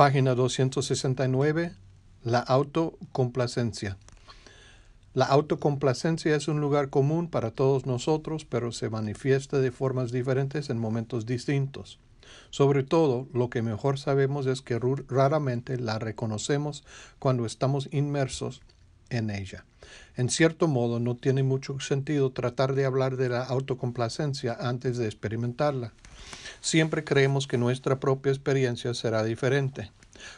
Página 269, la autocomplacencia. La autocomplacencia es un lugar común para todos nosotros, pero se manifiesta de formas diferentes en momentos distintos. Sobre todo, lo que mejor sabemos es que raramente la reconocemos cuando estamos inmersos en ella. En cierto modo, no tiene mucho sentido tratar de hablar de la autocomplacencia antes de experimentarla. Siempre creemos que nuestra propia experiencia será diferente.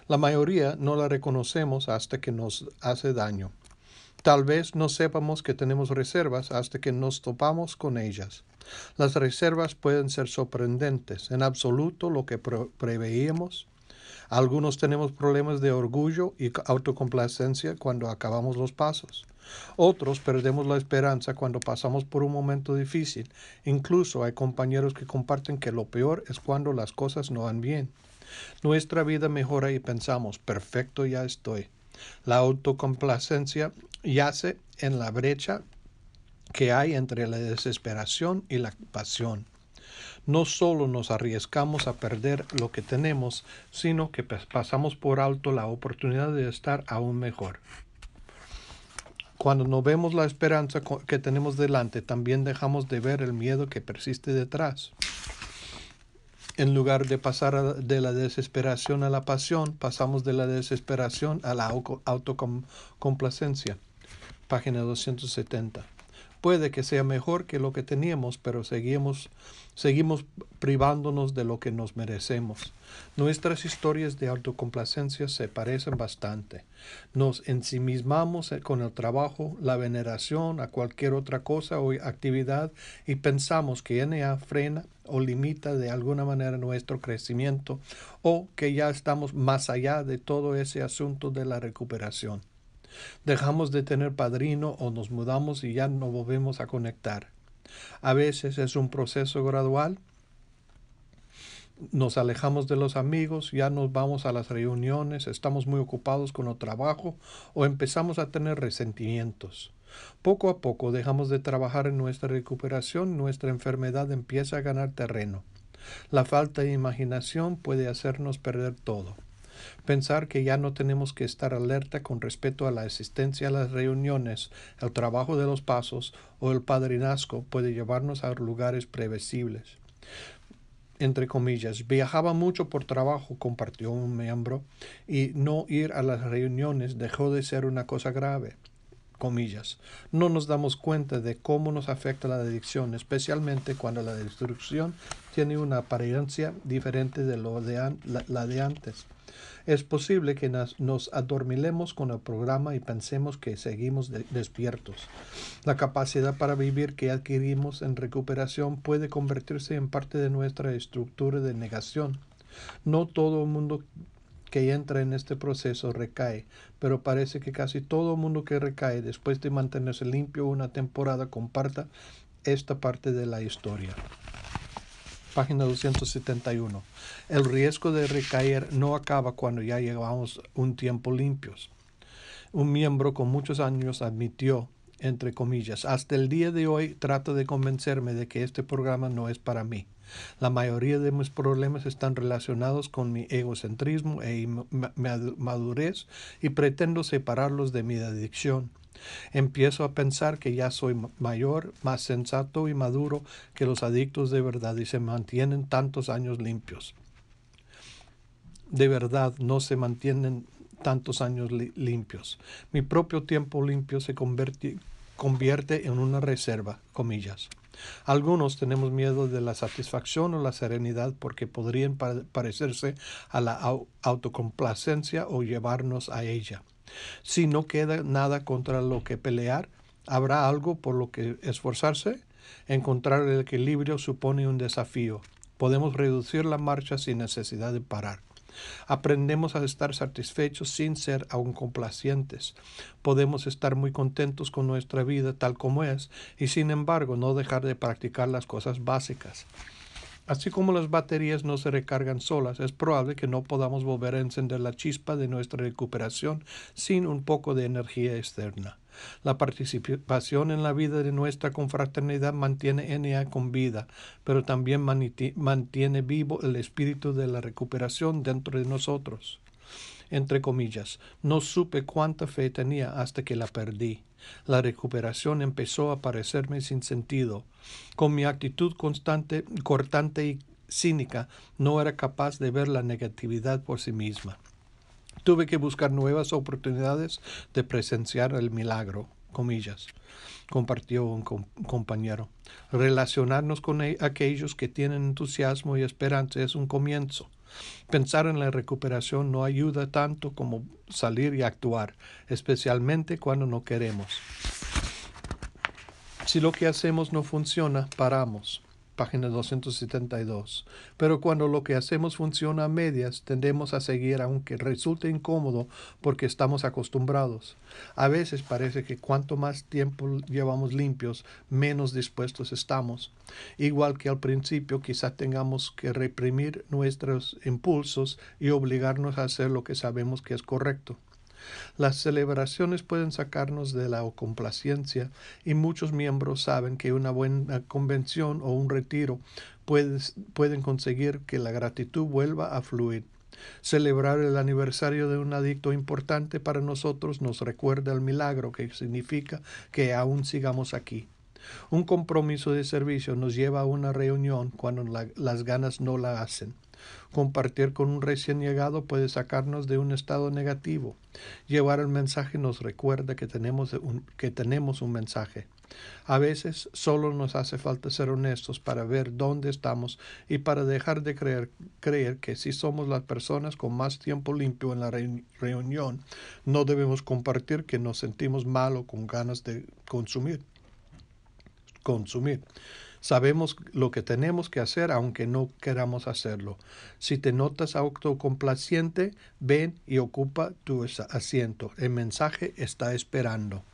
La mayoría no la reconocemos hasta que nos hace daño. Tal vez no sepamos que tenemos reservas hasta que nos topamos con ellas. Las reservas pueden ser sorprendentes, en absoluto lo que preveíamos algunos tenemos problemas de orgullo y autocomplacencia cuando acabamos los pasos. Otros perdemos la esperanza cuando pasamos por un momento difícil. Incluso hay compañeros que comparten que lo peor es cuando las cosas no van bien. Nuestra vida mejora y pensamos, perfecto ya estoy. La autocomplacencia yace en la brecha que hay entre la desesperación y la pasión. No solo nos arriesgamos a perder lo que tenemos, sino que pasamos por alto la oportunidad de estar aún mejor. Cuando no vemos la esperanza que tenemos delante, también dejamos de ver el miedo que persiste detrás. En lugar de pasar de la desesperación a la pasión, pasamos de la desesperación a la autocomplacencia. Página 270 puede que sea mejor que lo que teníamos, pero seguimos, seguimos privándonos de lo que nos merecemos. Nuestras historias de autocomplacencia se parecen bastante. Nos ensimismamos con el trabajo, la veneración a cualquier otra cosa o actividad y pensamos que NA frena o limita de alguna manera nuestro crecimiento o que ya estamos más allá de todo ese asunto de la recuperación. Dejamos de tener padrino o nos mudamos y ya no volvemos a conectar. A veces es un proceso gradual. Nos alejamos de los amigos, ya nos vamos a las reuniones, estamos muy ocupados con el trabajo o empezamos a tener resentimientos. Poco a poco dejamos de trabajar en nuestra recuperación, nuestra enfermedad empieza a ganar terreno. La falta de imaginación puede hacernos perder todo. Pensar que ya no tenemos que estar alerta con respecto a la asistencia a las reuniones, el trabajo de los pasos o el padrinazgo puede llevarnos a lugares previsibles entre comillas, viajaba mucho por trabajo, compartió un miembro, y no ir a las reuniones dejó de ser una cosa grave. Comillas. No nos damos cuenta de cómo nos afecta la adicción, especialmente cuando la destrucción tiene una apariencia diferente de lo de la de antes. Es posible que nos adormilemos con el programa y pensemos que seguimos despiertos. La capacidad para vivir que adquirimos en recuperación puede convertirse en parte de nuestra estructura de negación. No todo el mundo que entra en este proceso recae, pero parece que casi todo el mundo que recae después de mantenerse limpio una temporada comparta esta parte de la historia página 271. El riesgo de recaer no acaba cuando ya llevamos un tiempo limpios. Un miembro con muchos años admitió, entre comillas, hasta el día de hoy trato de convencerme de que este programa no es para mí. La mayoría de mis problemas están relacionados con mi egocentrismo e madurez y pretendo separarlos de mi adicción. Empiezo a pensar que ya soy mayor, más sensato y maduro que los adictos de verdad y se mantienen tantos años limpios. De verdad, no se mantienen tantos años limpios. Mi propio tiempo limpio se convierte en una reserva, comillas. Algunos tenemos miedo de la satisfacción o la serenidad porque podrían parecerse a la autocomplacencia o llevarnos a ella. Si no queda nada contra lo que pelear, ¿habrá algo por lo que esforzarse? Encontrar el equilibrio supone un desafío. Podemos reducir la marcha sin necesidad de parar. Aprendemos a estar satisfechos sin ser aún complacientes. Podemos estar muy contentos con nuestra vida tal como es y sin embargo no dejar de practicar las cosas básicas. Así como las baterías no se recargan solas, es probable que no podamos volver a encender la chispa de nuestra recuperación sin un poco de energía externa. La participación en la vida de nuestra confraternidad mantiene NA con vida, pero también mantiene vivo el espíritu de la recuperación dentro de nosotros. Entre comillas, no supe cuánta fe tenía hasta que la perdí. La recuperación empezó a parecerme sin sentido. Con mi actitud constante, cortante y cínica, no era capaz de ver la negatividad por sí misma. Tuve que buscar nuevas oportunidades de presenciar el milagro, comillas, compartió un compañero. Relacionarnos con e-, aquellos que tienen entusiasmo y esperanza es un comienzo. Pensar en la recuperación no ayuda tanto como salir y actuar, especialmente cuando no queremos. Si lo que hacemos no funciona, paramos página 272. Pero cuando lo que hacemos funciona a medias, tendemos a seguir aunque resulte incómodo porque estamos acostumbrados. A veces parece que cuanto más tiempo llevamos limpios, menos dispuestos estamos. Igual que al principio quizás tengamos que reprimir nuestros impulsos y obligarnos a hacer lo que sabemos que es correcto. Las celebraciones pueden sacarnos de la complacencia y muchos miembros saben que una buena convención o un retiro pueden conseguir que la gratitud vuelva a fluir. Celebrar el aniversario de un adicto importante para nosotros nos recuerda el milagro que significa que aún sigamos aquí. Un compromiso de servicio nos lleva a una reunión cuando las ganas no la hacen. Compartir con un recién llegado puede sacarnos de un estado negativo. Llevar el mensaje nos recuerda que tenemos un, que tenemos un mensaje. A veces solo nos hace falta ser honestos para ver dónde estamos y para dejar de creer, creer que si somos las personas con más tiempo limpio en la reunión, no debemos compartir que nos sentimos mal o con ganas de consumir. Consumir. Sabemos lo que tenemos que hacer aunque no queramos hacerlo. Si te notas autocomplaciente, ven y ocupa tu asiento. El mensaje está esperando.